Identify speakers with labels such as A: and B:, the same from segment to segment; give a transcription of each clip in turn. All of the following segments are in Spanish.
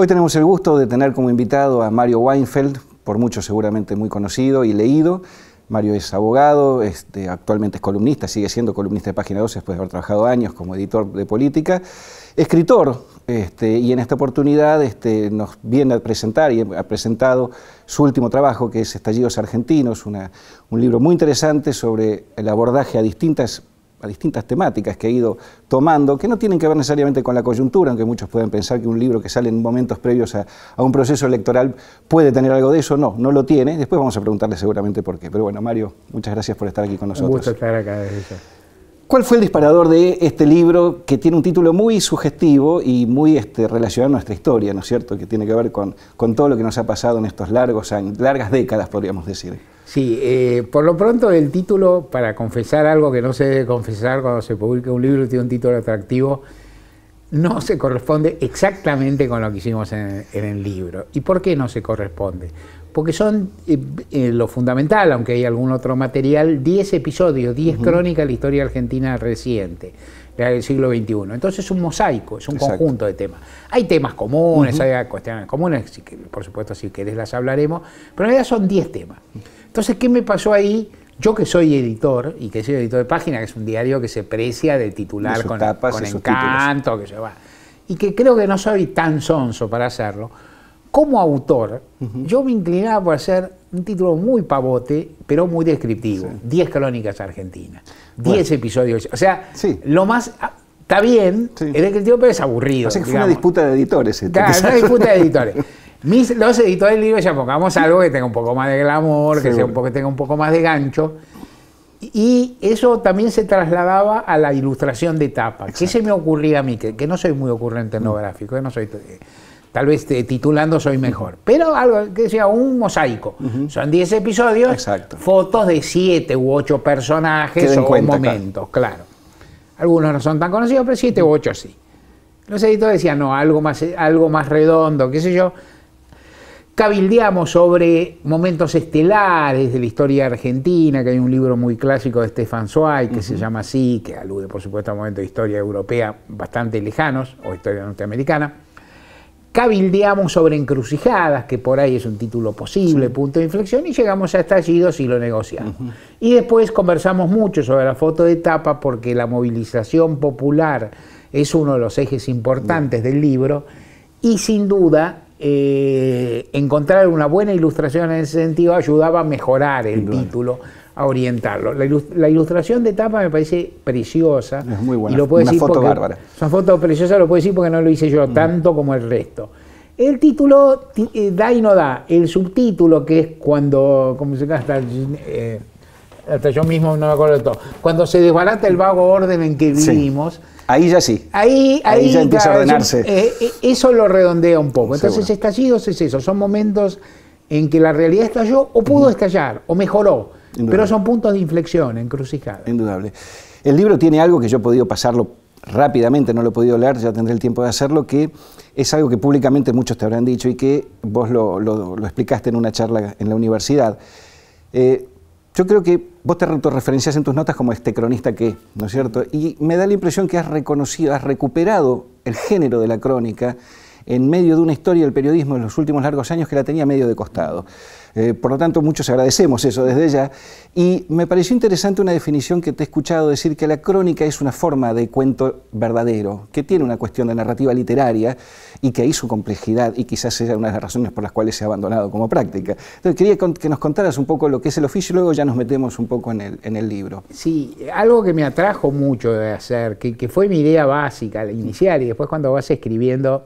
A: Hoy tenemos el gusto de tener como invitado a Mario Weinfeld, por mucho seguramente muy conocido y leído. Mario es abogado, este, actualmente es columnista, sigue siendo columnista de Página 12 después de haber trabajado años como editor de política, escritor, este, y en esta oportunidad este, nos viene a presentar y ha presentado su último trabajo, que es Estallidos Argentinos, un libro muy interesante sobre el abordaje a distintas a distintas temáticas que ha ido tomando, que no tienen que ver necesariamente con la coyuntura, aunque muchos pueden pensar que un libro que sale en momentos previos a, un proceso electoral puede tener algo de eso. No, no lo tiene. Después vamos a preguntarle seguramente por qué. Pero bueno, Mario, muchas gracias por estar aquí con nosotros. Un gusto estar acá. ¿Cuál fue el disparador de este libro que tiene un título muy sugestivo y muy este, relacionado a nuestra historia, ¿no es cierto? Que tiene que ver con, con todo lo que nos ha pasado en estos largos años, largas décadas, podríamos decir.
B: Sí, eh, por lo pronto el título, para confesar algo que no se debe confesar cuando se publica un libro, tiene un título atractivo, no se corresponde exactamente con lo que hicimos en, el libro. ¿Y por qué no se corresponde? Porque son, eh, eh, lo fundamental, aunque hay algún otro material, 10 episodios, 10 crónicas de la historia argentina reciente del siglo XXI. Entonces es un mosaico, es un conjunto de temas. Hay temas comunes, hay cuestiones comunes, por supuesto si querés las hablaremos, pero en realidad son 10 temas. Entonces, ¿qué me pasó ahí? Yo que soy editor y que soy editor de página, que es un diario que se precia de titular con, encanto, que se y que creo que no soy tan sonso para hacerlo, como autor, yo me inclinaba por hacer un título muy pavote, pero muy descriptivo. Diez crónicas argentinas, Diez episodios. O sea, lo más... Ah, está bien, el es descriptivo, pero es aburrido. Así fue este, una disputa
A: de editores. claro, una disputa de editores.
B: Mis, los editores del libro ya pongamos algo que tenga un poco más de glamour, que, sea tenga un poco más de gancho. Y eso también se trasladaba a la ilustración de tapa, ¿Qué se me ocurría a mí, que, no soy muy ocurrente en lo gráfico, que no soy... Eh, Tal vez eh, titulando soy mejor, pero algo que sea un mosaico. Son 10 episodios, fotos de 7 u 8 personajes o momentos, claro. Algunos no son tan conocidos, pero 7 u 8 sí. Los editores decían, no, algo más, algo más redondo, qué sé yo. Cabildeamos sobre momentos estelares de la historia argentina, que hay un libro muy clásico de Stefan Zweig que se llama así, que alude por supuesto a momentos de historia europea bastante lejanos o historia norteamericana cabildeamos sobre encrucijadas, que por ahí es un título posible, punto de inflexión, y llegamos a estallidos y lo negociamos. Y después conversamos mucho sobre la foto de tapa, porque la movilización popular es uno de los ejes importantes del libro, y sin duda eh, encontrar una buena ilustración en ese sentido ayudaba a mejorar el título orientarlo. La, ilustración de tapa me parece preciosa. Es muy buena. Y lo puedo decir foto bárbara. lo puedo decir porque no lo hice yo mm. tanto como el resto. El título eh, da y no da. El subtítulo, que es cuando, cómo se hasta, eh, hasta yo mismo no me acuerdo de todo, cuando se desbarata el vago orden en que vivimos. Ahí ya sí. Ahí, ya empieza a ordenarse. Eh, eso, lo redondea un poco. Entonces, estallidos es eso. Son momentos en que la realidad estalló o pudo estallar o mejoró. Pero son puntos de inflexión, encrucijadas.
A: Indudable. El libro tiene algo que yo he podido pasarlo rápidamente, no lo he podido leer, ya tendré el tiempo de hacerlo, que es algo que públicamente muchos te habrán dicho y que vos lo, explicaste en una charla en la universidad. Eh, yo creo que vos te referencias en tus notas como este cronista que, ¿no es cierto? Y me da la impresión que has reconocido, has recuperado el género de la crónica en medio de una historia del periodismo en los últimos largos años que la tenía medio de costado. Eh, por lo tanto, muchos agradecemos eso desde ya. Y me pareció interesante una definición que te he escuchado decir que la crónica es una forma de cuento verdadero, que tiene una cuestión de narrativa literaria y que ahí su complejidad, y quizás sea una de las razones por las cuales se ha abandonado como práctica. Entonces, quería que nos contaras un poco lo que es el oficio y luego ya nos metemos un poco en el, en el libro. Sí,
B: algo que me atrajo mucho de hacer, que, que fue mi idea básica, inicial, y después cuando vas escribiendo,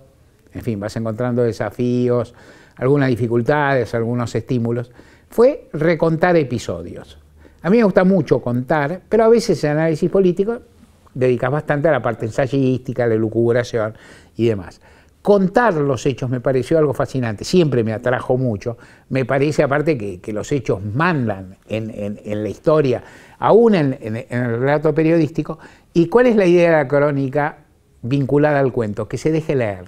B: en fin, vas encontrando desafíos algunas dificultades, algunos estímulos, fue recontar episodios. A mí me gusta mucho contar, pero a veces en análisis político dedicas bastante a la parte ensayística, la lucubración y demás. Contar los hechos me pareció algo fascinante, siempre me atrajo mucho. Me parece aparte que, los hechos mandan en, la historia, aún en, el relato periodístico. ¿Y cuál es la idea de la crónica vinculada al cuento? Que se deje leer.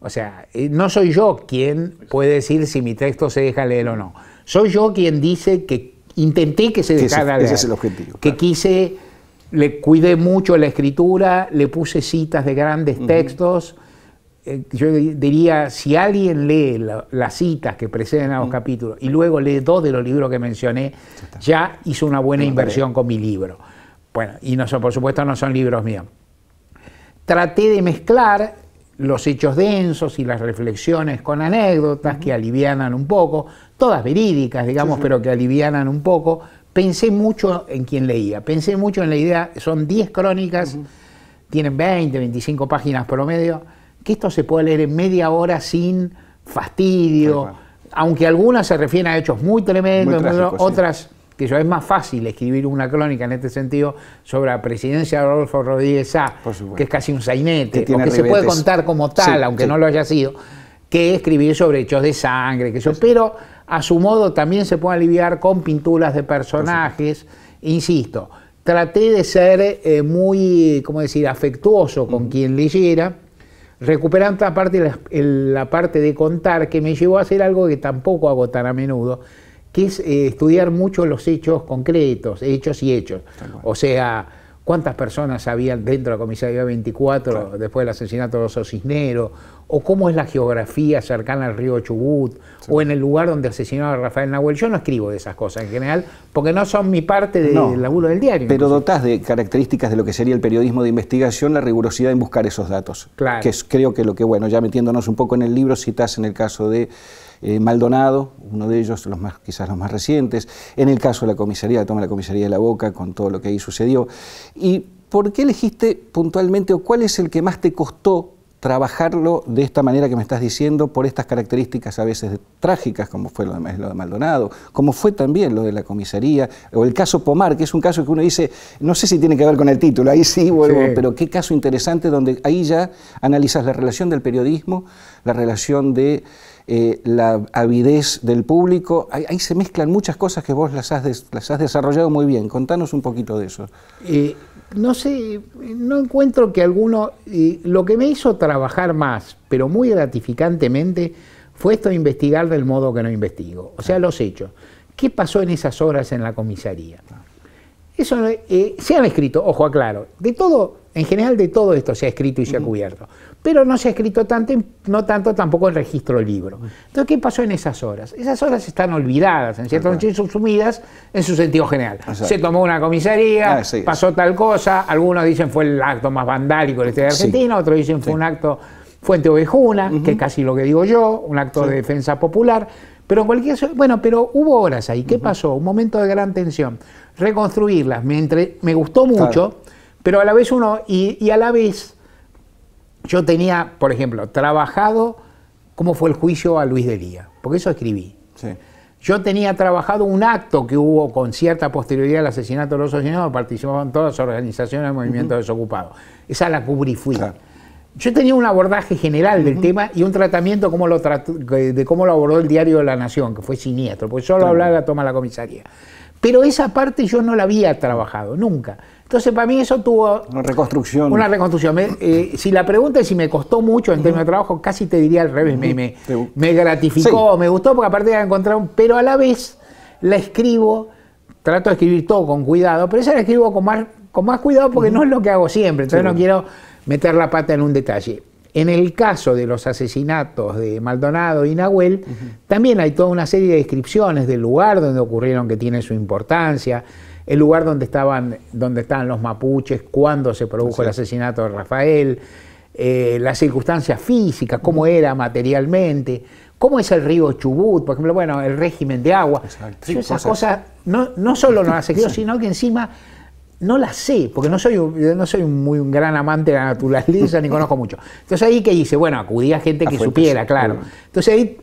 B: O sea, eh, no soy yo quien puede decir si mi texto se deja leer o no. Soy yo quien dice que intenté que se dejara leer. el objetivo. Que quise, le cuidé mucho la escritura, le puse citas de grandes textos. Eh, yo diría, si alguien lee las citas que preceden a los capítulos y luego lee dos de los libros que mencioné, ya, hizo una buena inversión con mi libro. Bueno, y no son, por supuesto no son libros míos. Traté de mezclar los hechos densos y las reflexiones con anécdotas que alivianan un poco, todas verídicas, digamos, pero que alivianan un poco. Pensé mucho en quien leía, pensé mucho en la idea, son 10 crónicas, tienen 20, 25 páginas promedio, que esto se puede leer en media hora sin fastidio, aunque algunas se refieren a hechos muy tremendos, otras que yo, es más fácil escribir una crónica en este sentido sobre la presidencia de Rodolfo Rodríguez Sá, que es casi un sainete, que, se puede contar como tal, aunque no lo haya sido, que escribir sobre hechos de sangre, que eso. Pues pero a su modo también se puede aliviar con pinturas de personajes, insisto. Traté de ser eh, muy, ¿cómo decir?, afectuoso con quien leyera, recuperando la parte, la parte de contar que me llevó a hacer algo que tampoco hago tan a menudo, que es eh, estudiar mucho los hechos concretos, hechos y hechos. O sea, cuántas personas había dentro de la comisaría 24 después del asesinato de los Cisneros, o cómo es la geografía cercana al río Chubut, o en el lugar donde asesinaron a Rafael Nahuel. Yo no escribo de esas cosas en general, porque no son mi parte del laburo del diario. Pero
A: dotás de características de lo que sería el periodismo de investigación la rigurosidad en buscar esos datos. Claro. Que es, creo que lo que, bueno, ya metiéndonos un poco en el libro, citas en el caso de eh, Maldonado, uno de ellos, los más, quizás los más recientes, en el caso de la comisaría, toma la comisaría de la boca con todo lo que ahí sucedió. ¿Y por qué elegiste puntualmente o cuál es el que más te costó trabajarlo de esta manera que me estás diciendo, por estas características a veces trágicas, como fue lo de, Maldonado, como fue también lo de la comisaría, o el caso Pomar, que es un caso que uno dice, no sé si tiene que ver con el título, ahí sí vuelvo, pero qué caso interesante donde ahí ya analizas la relación del periodismo, la relación de eh, la avidez del público. Ahí, se mezclan muchas cosas que vos las has, las has desarrollado muy bien. Contanos un poquito de eso.
B: no sé, no encuentro que alguno... lo que me hizo trabajar más, pero muy gratificantemente, fue esto de investigar del modo que no investigo. O sea, ah. los hechos. ¿Qué pasó en esas horas en la comisaría? Eso eh, se han escrito, ojo, aclaro, de todo, en general de todo esto se ha escrito y se ha cubierto pero no se ha escrito tanto, no tanto tampoco el registro libro. Entonces, ¿qué pasó en esas horas? Esas horas están olvidadas, en cierto sentido, subsumidas en su sentido general. Se tomó una comisaría, ah, pasó tal cosa, algunos dicen fue el acto más vandálico de la de Argentina, otros dicen fue un acto fuente ovejuna, que es casi lo que digo yo, un acto de defensa popular. Pero en cualquier bueno, pero hubo horas ahí. ¿Qué pasó? Un momento de gran tensión. Reconstruirlas me, me gustó mucho, pero a la vez uno, y a la vez yo tenía, por ejemplo, trabajado cómo fue el juicio a Luis de Lía, porque eso escribí. Yo tenía trabajado un acto que hubo con cierta posterioridad al asesinato de los asesinados, participaban todas las organizaciones del movimiento desocupado. Esa la cubrí fui. Yo tenía un abordaje general del tema y un tratamiento lo de cómo lo abordó el diario de la Nación, que fue siniestro, porque solo hablaba la toma la comisaría. Pero esa parte yo no la había trabajado, nunca. Entonces, para mí eso tuvo... Una reconstrucción. Una reconstrucción. Eh, si la pregunta es si me costó mucho en términos de trabajo, casi te diría al revés. Me, me, gratificó, me gustó, porque aparte la encontraron... Pero a la vez la escribo, trato de escribir todo con cuidado, pero esa la escribo con más, con más cuidado porque no es lo que hago siempre. Entonces no quiero meter la pata en un detalle. En el caso de los asesinatos de Maldonado y Nahuel, también hay toda una serie de descripciones del lugar donde ocurrieron que tiene su importancia el lugar donde estaban, donde estaban los mapuches, cuándo se produjo el asesinato de Rafael, eh, las circunstancias físicas, cómo era materialmente, cómo es el río Chubut, por ejemplo, bueno, el régimen de agua. Exacto. esas cosas, no, solo no las sé, sino que encima no las sé, porque no soy, un, no soy muy gran amante de la naturaleza, ni conozco mucho. Entonces ahí que hice, bueno, acudí a gente que supiera, claro. Entonces ahí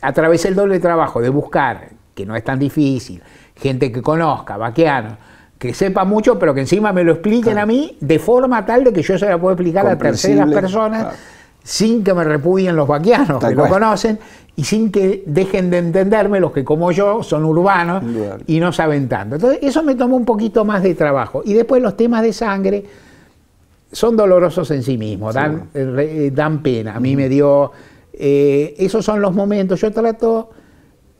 B: a través del doble trabajo de buscar, que no es tan difícil, gente que conozca, vaqueano, que sepa mucho, pero que encima me lo expliquen a mí de forma tal de que yo se la pueda explicar a terceras personas sin que me repudien los vaqueanos que lo conocen y sin que dejen de entenderme los que como yo son urbanos y no saben tanto. Entonces eso me tomó un poquito más de trabajo. Y después los temas de sangre son dolorosos en sí mismos, Dan, eh, eh, dan, pena. A mí mm. me dio... Eh, esos son los momentos. Yo trato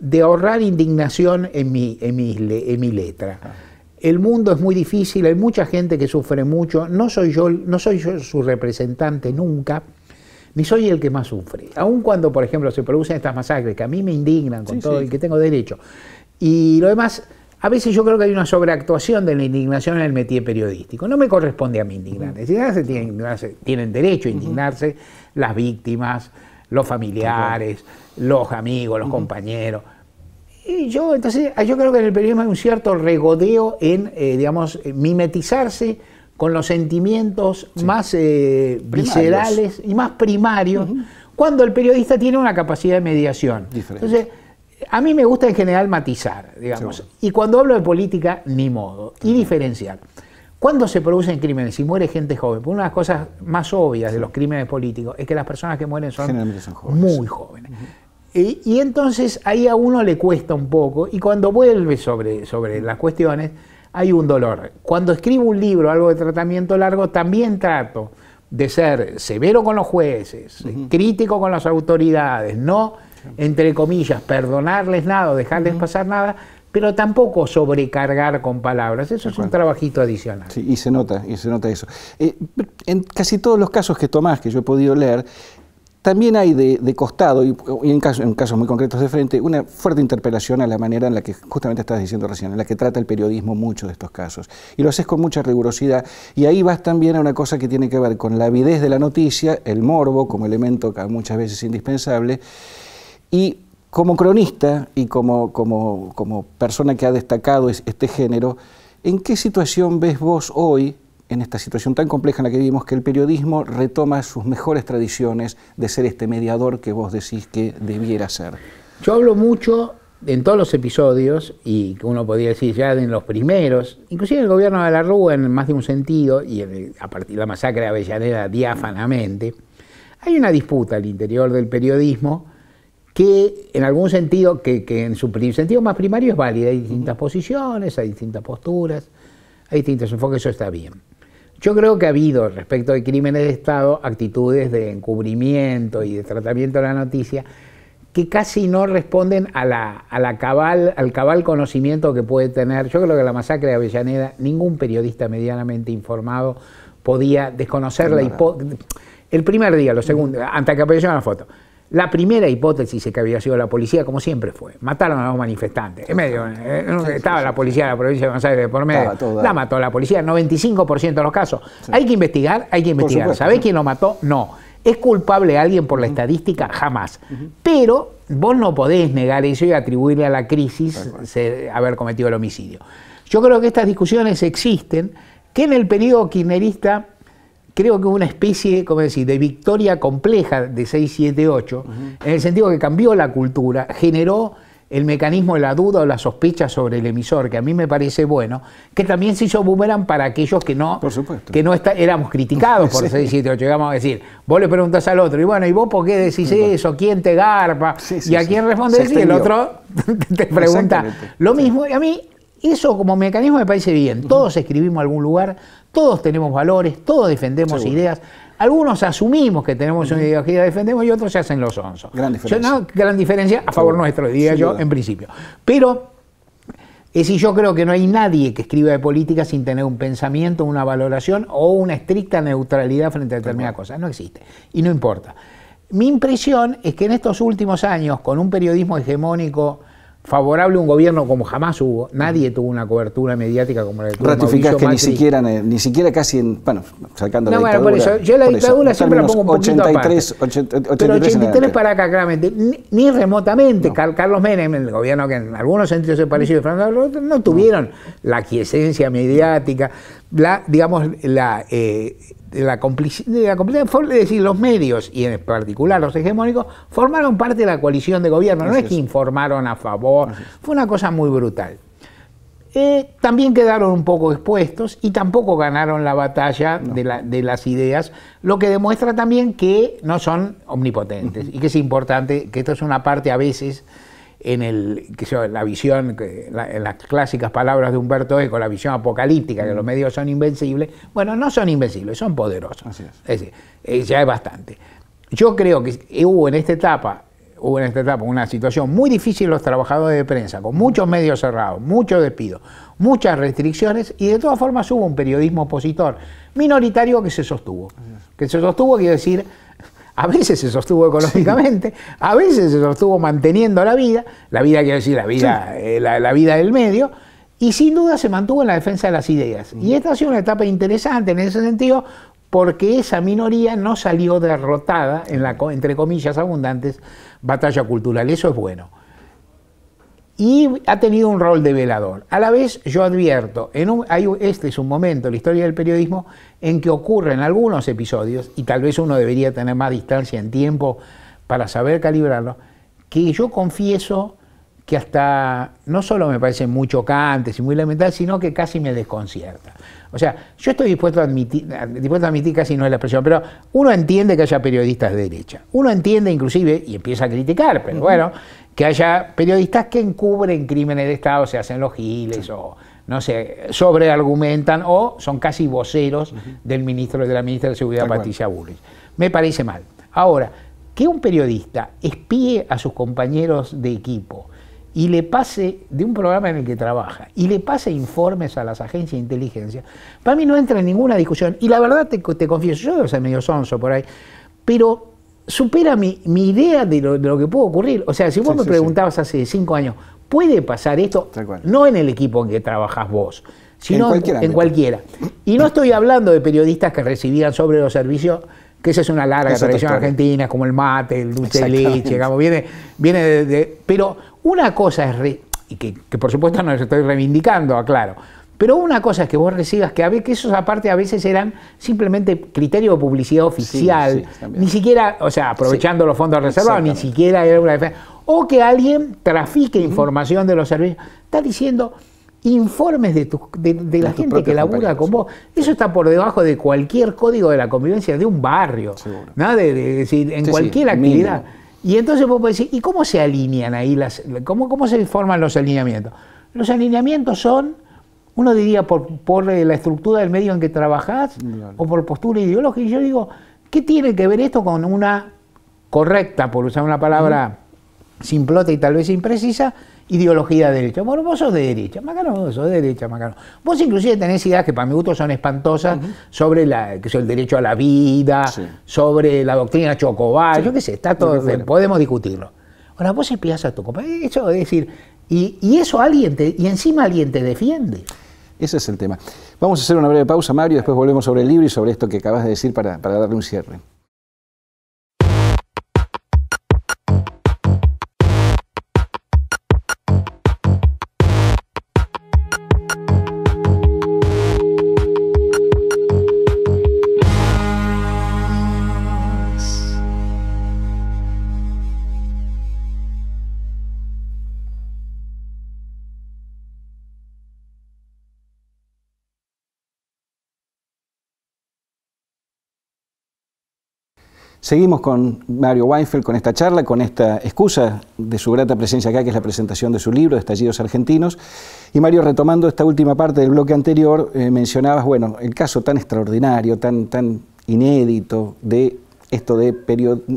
B: de ahorrar indignación en mi, en letra. Ah. El mundo es muy difícil, hay mucha gente que sufre mucho, no soy yo, no soy yo su representante nunca, ni soy el que más sufre. Aun cuando, por ejemplo, se producen estas masacres, que a mí me indignan con todo el que tengo derecho. Y lo demás, a veces yo creo que hay una sobreactuación de la indignación en el métier periodístico. No me corresponde a mí indignar, tienen, derecho a indignarse las víctimas, los familiares, los amigos, los compañeros. Y yo, entonces, ah, yo creo que en el periodismo hay un cierto regodeo en, eh, digamos, eh, mimetizarse con los sentimientos más eh, viscerales y más primarios, cuando el periodista tiene una capacidad de mediación. Entonces, a mí me gusta en general matizar, digamos, y cuando hablo de política, ni modo, y diferenciar. ¿Cuándo se producen crímenes? Si muere gente joven. Por una de las cosas más obvias de los crímenes políticos es que las personas que mueren son, muy jóvenes. Eh, y, entonces ahí a uno le cuesta un poco y cuando vuelve sobre, sobre las cuestiones hay un dolor. Cuando escribo un libro, algo de tratamiento largo, también trato de ser severo con los jueces, crítico con las autoridades, no, entre comillas, perdonarles nada o dejarles pasar nada, pero tampoco sobrecargar con palabras. Eso es un trabajito adicional.
A: Sí, y se nota, y se nota eso. Eh, en casi todos los casos que tomás, que yo he podido leer, también hay de, costado, y, en, en, casos muy concretos de frente, una fuerte interpelación a la manera en la que justamente estás diciendo recién, en la que trata el periodismo mucho de estos casos. Y lo haces con mucha rigurosidad. Y ahí vas también a una cosa que tiene que ver con la avidez de la noticia, el morbo como elemento que muchas veces indispensable, y como cronista y como, como, persona que ha destacado este género, ¿en qué situación ves vos hoy en esta situación tan compleja en la que vivimos, que el periodismo retoma sus mejores tradiciones
B: de ser este mediador que vos decís que debiera ser. Yo hablo mucho en todos los episodios, y que uno podría decir ya en los primeros, inclusive en el gobierno de la Rúa en más de un sentido, y a partir de la masacre de Avellaneda diáfanamente, hay una disputa al interior del periodismo que en algún sentido, que, en su sentido más primario es válido hay distintas posiciones, hay distintas posturas, hay distintos enfoques, eso está bien. Yo creo que ha habido respecto de crímenes de Estado actitudes de encubrimiento y de tratamiento de la noticia que casi no responden a la, cabal, al cabal conocimiento que puede tener. Yo creo que la masacre de Avellaneda, ningún periodista medianamente informado podía desconocerla. El primer día, lo segundo, antes que apareciera la foto la primera hipótesis que había sido la policía, como siempre fue, mataron a los manifestantes. En medio, ah, eh, estaba la policía de la provincia de Buenos Aires por medio. La mató la policía, 95% de los casos. Hay que investigar, hay que investigar. ¿Sabés quién lo mató? No. ¿Es culpable alguien por la estadística? Jamás. Pero vos no podés negar eso y atribuirle a la crisis haber cometido el homicidio. Yo creo que estas discusiones existen, que en el periodo kirchnerista creo que una especie, como decir, de victoria compleja de 678, en el sentido que cambió la cultura, generó el mecanismo de la duda o la sospecha sobre el emisor, que a mí me parece bueno, que también se hizo boomerang para aquellos que no, Que no éramos criticados por 678. Llegamos a decir, vos le preguntas al otro, y bueno, ¿y vos por qué decís eso? ¿Quién te garpa? ¿Y a quién respondes? Y el otro te pregunta lo mismo. Y a mí eso como mecanismo me parece bien. Todos escribimos algún lugar todos tenemos valores, todos defendemos ideas. Algunos asumimos que tenemos una ideología que defendemos y otros se hacen los onzos. Gran diferencia. gran diferencia a favor nuestro, diría yo, en principio. Pero es decir, yo creo que no hay nadie que escriba de política sin tener un pensamiento, una valoración o una estricta neutralidad frente a determinadas cosas. No existe. Y no importa. Mi impresión es que en estos últimos años, con un periodismo hegemónico favorable a un gobierno como jamás hubo. Nadie tuvo una cobertura mediática como la que tuvo Ratificás que ni siquiera,
A: eh, ni siquiera casi en, bueno, sacando no, la bueno, Por eso, yo la dictadura siempre la pongo un 83, 83 Pero 83
B: para acá, claramente, ni, remotamente. Carlos Menem, el gobierno que en algunos sentidos se pareció a Fernando no tuvieron la quiesencia mediática, la, digamos, la... Eh, de la, complicidad, es decir, los medios, y en particular los hegemónicos, formaron parte de la coalición de gobierno, no es, que informaron a favor, fue una cosa muy brutal. Eh, también quedaron un poco expuestos y tampoco ganaron la batalla de, las ideas, lo que demuestra también que no son omnipotentes y que es importante que esto es una parte a veces en, el, la visión, en las clásicas palabras de Humberto Eco, la visión apocalíptica, que los medios son invencibles, bueno, no son invencibles, son poderosos. es. decir, eh, ya es bastante. Yo creo que hubo en esta etapa hubo en esta etapa una situación muy difícil los trabajadores de prensa, con muchos medios cerrados, muchos despidos, muchas restricciones y de todas formas hubo un periodismo opositor minoritario que se sostuvo. Que se sostuvo, quiero decir, a veces se sostuvo económicamente, a veces se sostuvo manteniendo la vida, la vida quiero decir la vida, eh, la, vida del medio, y sin duda se mantuvo en la defensa de las ideas. Mm. Y esta ha sido una etapa interesante en ese sentido, porque esa minoría no salió derrotada en la, entre comillas abundantes, batalla cultural. Eso es bueno y ha tenido un rol de velador. A la vez yo advierto, este es un momento en la historia del periodismo en que ocurren algunos episodios, y tal vez uno debería tener más distancia en tiempo para saber calibrarlo, que yo confieso que hasta no solo me parece muy chocantes y muy lamentable, sino que casi me desconcierta. O sea, yo estoy dispuesto a admitir, dispuesto a admitir casi no es la expresión, pero uno entiende que haya periodistas de derecha. Uno entiende inclusive, y empieza a criticar, pero bueno, que haya periodistas que encubren crímenes de Estado, se hacen los giles o no sé, sobreargumentan o son casi voceros del ministro de la ministra de Seguridad, Patricia Bullrich. Me parece mal. Ahora, que un periodista espíe a sus compañeros de equipo, y le pase de un programa en el que trabaja y le pase informes a las agencias de inteligencia, para mí no entra en ninguna discusión. Y la verdad te, confieso, yo debo ser medio sonso por ahí, pero supera mi, idea de lo, que puede ocurrir. O sea, si vos me preguntabas hace cinco años, ¿puede pasar esto? No en el equipo en que trabajas vos, sino en, cualquiera. Y no estoy hablando de periodistas que recibían sobre los servicios que esa es una larga tradición argentina, como el mate, el dulce de leche, digamos, viene, viene de, Pero una cosa es, y que, por supuesto no estoy reivindicando, aclaro, pero una cosa es que vos recibas que, a veces, que esos aparte a veces eran simplemente criterio de publicidad oficial, ni siquiera, o sea, aprovechando los fondos reservados, ni siquiera era una defensa. O que alguien trafique información de los servicios. Está diciendo informes de, de, la gente que labura con vos. Eso está por debajo de cualquier código de la convivencia de un barrio, ¿no? de, decir, en cualquier actividad. Y entonces vos podés decir, ¿y cómo se alinean ahí las, cómo, cómo se forman los alineamientos? Los alineamientos son, uno diría por, eh, la estructura del medio en que trabajas o por postura ideológica, y yo digo, ¿qué tiene que ver esto con una correcta, por usar una palabra simplota y tal vez imprecisa, ideología de derecha. Bueno, vos sos de derecha, Macano, vos sos de derecha, Macano. Vos inclusive tenés ideas que para mi gusto son espantosas sobre la, que el derecho a la vida, sobre la doctrina Chocobar, yo qué sé, está todo, podemos discutirlo. Ahora, vos espías a tu compañero, eso es decir, y, y, eso alguien te, y encima alguien te defiende. Ese es el tema. Vamos a hacer una breve pausa,
A: Mario, y después volvemos sobre el libro y sobre esto que acabas de decir para darle un cierre. Seguimos con Mario Weinfeld, con esta charla, con esta excusa de su grata presencia acá, que es la presentación de su libro, Estallidos Argentinos. Y Mario, retomando esta última parte del bloque anterior, eh, mencionabas, bueno, el caso tan extraordinario, tan, tan inédito de esto de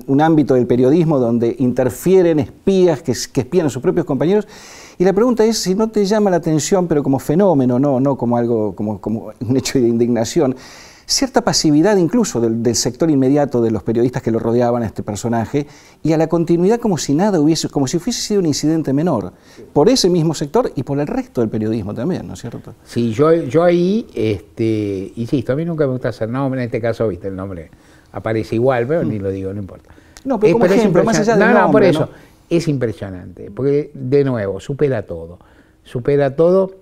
A: un ámbito del periodismo donde interfieren espías que, espían a sus propios compañeros. Y la pregunta es si no te llama la atención, pero como fenómeno, no, no como algo, como, como un hecho de indignación, cierta pasividad incluso del, sector inmediato de los periodistas que lo rodeaban a este personaje y a la continuidad como si nada hubiese, como si hubiese sido un incidente menor, por ese mismo
B: sector y por el resto del periodismo también, ¿no es cierto? Sí, yo, yo ahí, este, insisto, a mí nunca me gusta hacer nombre, en este caso, viste, el nombre aparece igual, pero ni lo digo, no importa. No, pero como ejemplo, más allá de no, no, por eso, es impresionante, porque de nuevo, supera todo, supera todo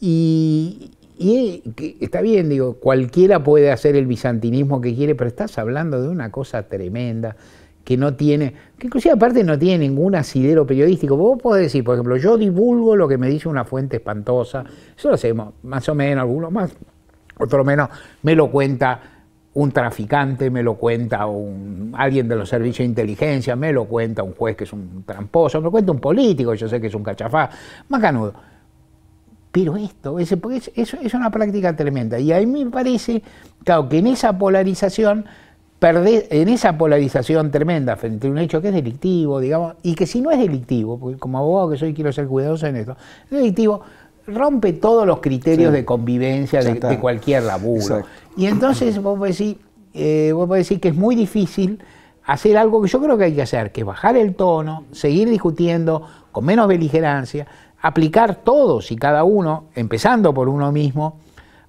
B: y, y está bien, digo, cualquiera puede hacer el bizantinismo que quiere, pero estás hablando de una cosa tremenda que no tiene, que inclusive aparte no tiene ningún asidero periodístico. Vos podés decir, por ejemplo, yo divulgo lo que me dice una fuente espantosa, eso lo hacemos más o menos, algunos más, otro menos, me lo cuenta un traficante, me lo cuenta un, alguien de los servicios de inteligencia, me lo cuenta un juez que es un tramposo, me lo cuenta un político, yo sé que es un cachafá, canudo. Pero esto, es, es, una práctica tremenda. Y a mí me parece, claro, que en esa polarización, en esa polarización tremenda frente a un hecho que es delictivo, digamos, y que si no es delictivo, porque como abogado que soy quiero ser cuidadoso en esto, delictivo, rompe todos los criterios de convivencia de, cualquier laburo. Y entonces vos podés, decir, eh, vos podés decir que es muy difícil hacer algo que yo creo que hay que hacer, que bajar el tono, seguir discutiendo con menos beligerancia, aplicar todos y cada uno, empezando por uno mismo,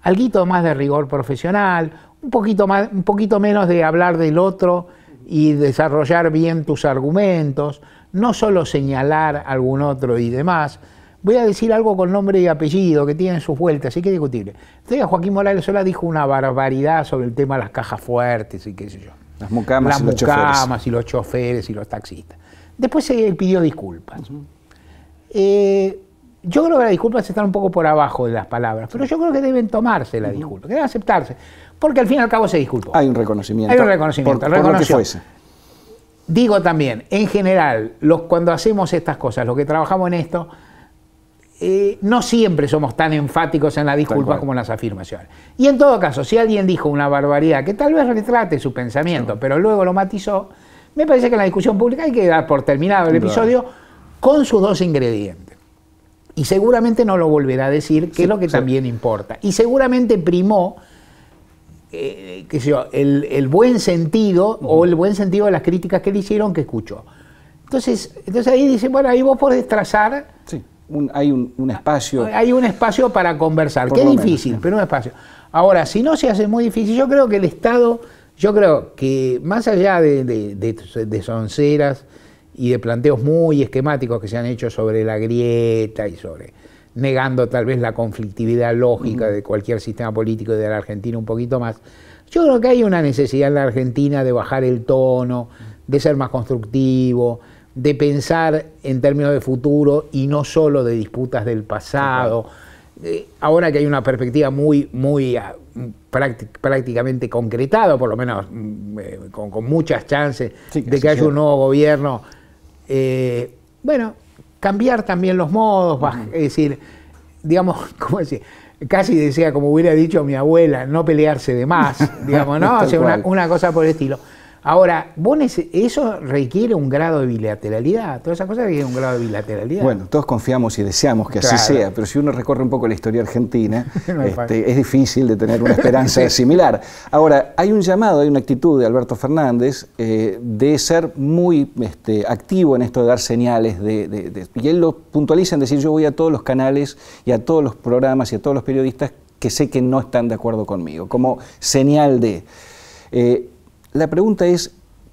B: algo más de rigor profesional, un poquito, más, un poquito menos de hablar del otro y desarrollar bien tus argumentos, no solo señalar algún otro y demás. Voy a decir algo con nombre y apellido que tienen sus vueltas, así que es discutible. Entonces, Joaquín Morales Sola dijo una barbaridad sobre el tema de las cajas fuertes y qué sé yo. Las mucamas, Las y, los choferes. y los choferes y los taxistas. Después él pidió disculpas. Eh, yo creo que las disculpas están un poco por abajo de las palabras, pero yo creo que deben tomarse la disculpa, que deben aceptarse, porque al fin y al cabo se disculpa Hay un reconocimiento. Hay un reconocimiento. Digo también, en general, los, cuando hacemos estas cosas, los que trabajamos en esto, eh, no siempre somos tan enfáticos en la disculpa como en las afirmaciones. Y en todo caso, si alguien dijo una barbaridad que tal vez retrate su pensamiento, pero luego lo matizó, me parece que en la discusión pública hay que dar por terminado el episodio con sus dos ingredientes. Y seguramente no lo volverá a decir, que es lo que también importa. Y seguramente primó eh, el, buen sentido o el buen sentido de las críticas que le hicieron que escuchó. Entonces, entonces ahí dice, bueno, ahí vos podés trazar... Sí, hay un, espacio... Hay un espacio para conversar, qué difícil, pero un espacio. Ahora, si no se hace muy difícil, yo creo que el Estado, yo creo que más allá de, de, de, de sonceras, y de planteos muy esquemáticos que se han hecho sobre la grieta y sobre negando tal vez la conflictividad lógica de cualquier sistema político y de la Argentina un poquito más. Yo creo que hay una necesidad en la Argentina de bajar el tono, de ser más constructivo, de pensar en términos de futuro y no solo de disputas del pasado. Eh, ahora que hay una perspectiva muy, muy ah, prácticamente concretada, por lo menos mm, eh, con, muchas chances de que haya un nuevo gobierno eh, bueno, cambiar también los modos, es decir, digamos, ¿cómo decir? Casi decía, como hubiera dicho mi abuela, no pelearse de más, digamos, ¿no? O una, una cosa por el estilo. Ahora, eso requiere un grado de bilateralidad, todas esas cosas requieren un grado de bilateralidad. Bueno,
A: todos confiamos y deseamos que así sea, pero si uno recorre un poco la historia argentina, este, es difícil de tener una esperanza similar. Ahora, hay un llamado, hay una actitud de Alberto Fernández eh, de ser muy este, activo en esto de dar señales, de, y él lo puntualiza en decir yo voy a todos los canales y a todos los programas y a todos los periodistas que sé que no están de acuerdo conmigo, como señal de... Eh, la pregunta es,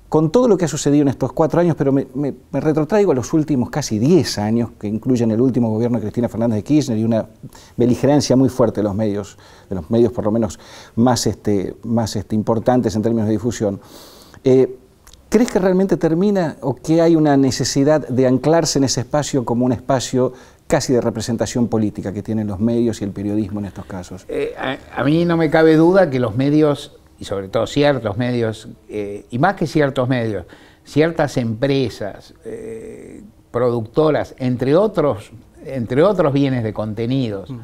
A: con todo lo que ha sucedido en estos cuatro años, pero me, retrotraigo a los últimos casi diez años, que incluyen el último gobierno de Cristina Fernández de Kirchner y una beligerancia muy fuerte de los medios, de los medios por lo menos más, este, más este, importantes en términos de difusión. Eh, ¿Crees que realmente termina o que hay una necesidad de anclarse en ese espacio como un espacio casi de representación política que tienen los medios y el periodismo en estos casos?
B: Eh, a mí no me cabe duda que los medios y sobre todo ciertos medios, eh, y más que ciertos medios, ciertas empresas, eh, productoras, entre otros, entre otros bienes de contenidos, mm.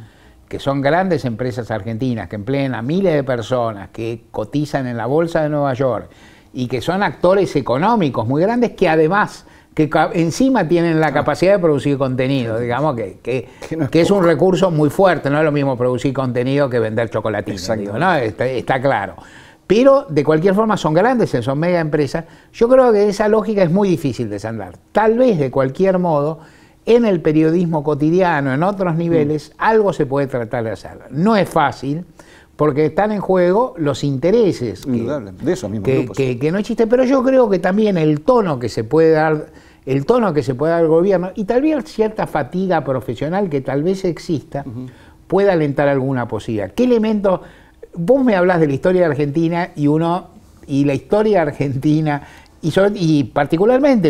B: que son grandes empresas argentinas, que emplean a miles de personas, que cotizan en la Bolsa de Nueva York y que son actores económicos muy grandes que además que encima tienen la ah. capacidad de producir contenido, digamos que, que, es, un recurso muy fuerte, no es lo mismo producir contenido que vender chocolatines, ¿no? Está, claro. Pero de cualquier forma son grandes, eh, son media empresas. Yo creo que esa lógica es muy difícil de desandar. Tal vez de cualquier modo, en el periodismo cotidiano, en otros niveles, mm. algo se puede tratar de hacer. No es fácil, porque están en juego los intereses que, de esos mismos grupos. no existen. Pero yo creo que también el tono que se puede dar, el tono que se puede dar el gobierno, y tal vez cierta fatiga profesional que tal vez exista, puede alentar alguna posibilidad. ¿Qué elementos? Vos me hablas de la historia de Argentina y uno y la historia argentina y, particularmente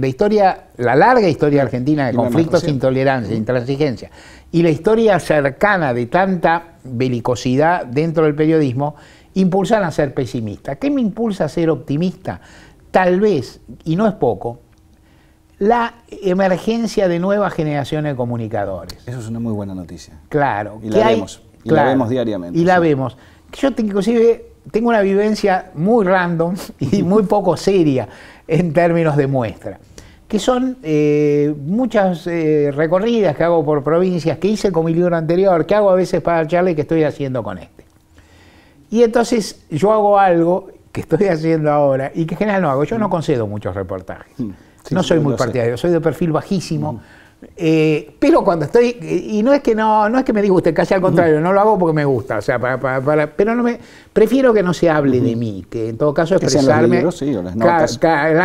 B: la historia, la larga historia argentina de conflictos, intolerancia, intransigencia, y la historia cercana de tanta belicosidad dentro del periodismo, impulsan a ser pesimista. ¿Qué me impulsa a ser optimista? Tal vez, y no es poco, la emergencia de nuevas generaciones de comunicadores. Eso es una muy buena noticia. Claro. Y la vemos, y vemos diariamente. Y la vemos. Yo inclusive tengo una vivencia muy random y muy poco seria en términos de muestra, que son eh, muchas eh, recorridas que hago por provincias, que hice con mi libro anterior, que hago a veces para Charlie, que estoy haciendo con este. Y entonces yo hago algo que estoy haciendo ahora y que en general no hago. Yo no mm. concedo muchos reportajes. Mm. no soy muy partidario, soy de perfil bajísimo. Mm. Eh, pero cuando estoy, y no es que no, no es que me disguste, casi al contrario, no lo hago porque me gusta, o sea, para, pero no me, prefiero que no se hable de mí, que en todo caso expresarme. En las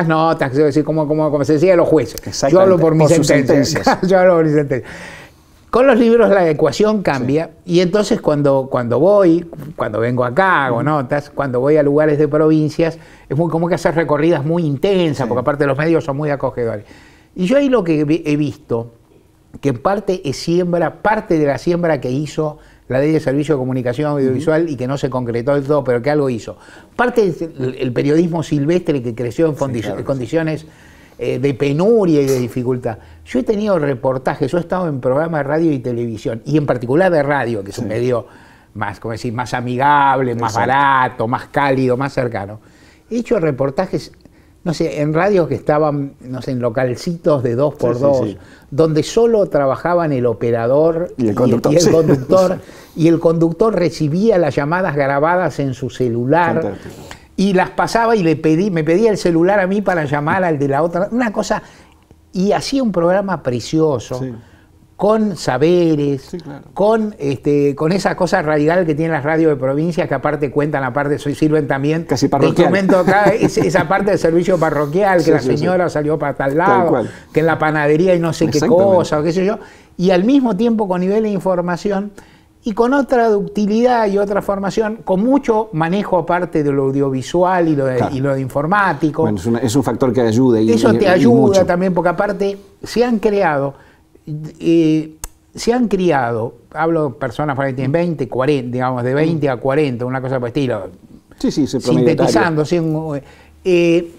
B: notas. como, como, como se decía los jueces. Yo hablo por, mis sentencias. Yo hablo sentencias. Con los libros la ecuación cambia y entonces cuando, cuando voy, cuando vengo acá, hago notas, cuando voy a lugares de provincias, es como que hacer recorridas muy intensas, porque aparte los medios son muy acogedores. Y yo ahí lo que he visto, que en parte es siembra, parte de la siembra que hizo la ley de servicio de comunicación audiovisual y que no se concretó del todo, pero que algo hizo. Parte del el periodismo silvestre que creció en condiciones eh, de penuria y de dificultad. Yo he tenido reportajes, yo he estado en programas de radio y televisión, y en particular de radio, que es un dio medio más, como decir, más amigable, más barato, más cálido, más cercano. He hecho reportajes no sé, en radios que estaban, no sé, en localcitos de dos por 2 dos, donde solo trabajaban el operador y el conductor. Y el, conductor, recibía las llamadas grabadas en su celular. Y las pasaba y le pedí, me pedía el celular a mí para llamar al de la otra. Una cosa. Y hacía un programa precioso con saberes, con, este, con esa cosa radical que tienen las radios de provincias, que aparte cuentan, aparte sirven también Casi parroquial. acá, esa parte del servicio parroquial, que la señora salió para tal lado, que en la panadería y no sé qué cosa, qué sé yo, y al mismo tiempo con nivel de información y con otra ductilidad y otra formación, con mucho manejo aparte de lo audiovisual y lo, lo informático. Bueno, es, un factor que ayuda. Y, Eso te ayuda también, porque aparte se han creado se han criado, hablo de personas que tienen 20, 40, digamos, de 20 a 40, una cosa por estilo, sí, sí, sintetizando, eh,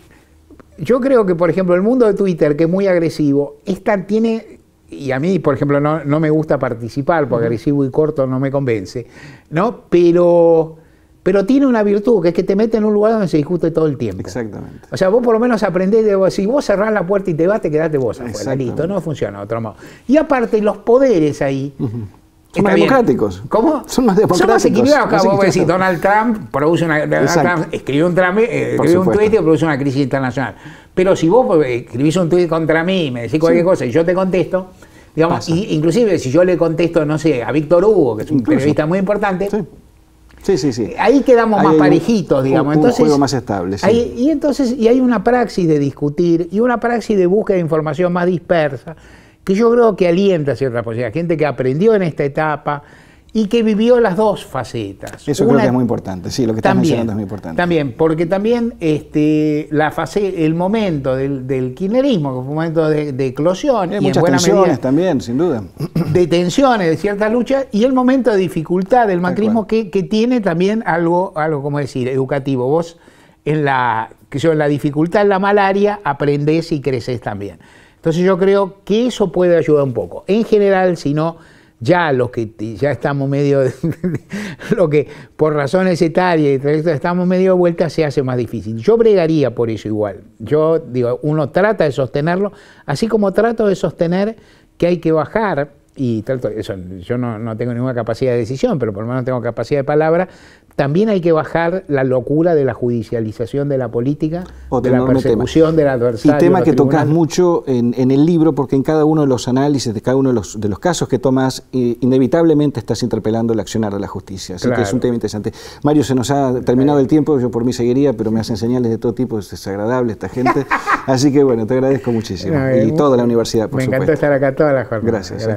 B: yo creo que, por ejemplo, el mundo de Twitter, que es muy agresivo, esta tiene, y a mí, por ejemplo, no, no me gusta participar, porque agresivo y corto no me convence, ¿no? Pero pero tiene una virtud, que es que te mete en un lugar donde se discute todo el tiempo. Exactamente. O sea, vos por lo menos aprendés de vos. Si vos cerrás la puerta y te vas, te quedaste vos afuera. Listo, no funciona de otro modo. Y aparte, los poderes ahí.
A: Son más democráticos.
B: ¿Cómo? Son más democráticos. Son más equilibrados. Acá vos decís, Donald Trump, produce una, escribió un, eh, y produce una crisis internacional. Pero si vos eh, escribís un tweet contra mí y me decís cualquier cosa y yo te contesto, digamos, inclusive si yo le contesto, no sé, a Víctor Hugo, que es un periodista muy importante, sí eh, ahí quedamos más parejitos, digamos. entonces, un juego más estable. y entonces, y hay una praxis de discutir y una praxis de búsqueda de información más dispersa, que yo creo que alienta cierta posibilidad, Gente que aprendió en esta etapa, y que vivió las dos facetas. Eso creo que es muy
A: importante, sí, lo que estás mencionando es muy importante.
B: También, porque también este, la fase, el momento del, del kirchnerismo, que fue un momento de, de eclosión. y muchas tensiones también, sin duda. De tensiones, de ciertas luchas, y el momento de dificultad del macrismo que, tiene también algo, algo, como decir, educativo. Vos en la, que la dificultad, en la malaria, aprendés y creces también. Entonces yo creo que eso puede ayudar un poco. En general, si no ya los que ya estamos medio, lo que por razones etarias estamos medio de vuelta se hace más difícil. Yo bregaría por eso igual. Yo digo, uno trata de sostenerlo, así como trato de sostener que hay que bajar, y trato, eso, yo no, no tengo ninguna capacidad de decisión, pero por lo menos tengo capacidad de palabra, también hay que bajar la locura de la judicialización de la política, o de la persecución tema. del adversario. Y tema que tocas
A: mucho en, el libro, porque en cada uno de los análisis, de cada uno de los, de los casos que tomas, eh, inevitablemente estás interpelando el accionar a la justicia. Así que es un tema interesante. Mario, se nos ha terminado eh. el tiempo, yo por mí seguiría, pero me hacen señales de todo tipo, es desagradable esta gente. Así que bueno, te agradezco muchísimo. y eh, toda la universidad, por me Me encantó estar
B: acá toda la jornada. Gracias.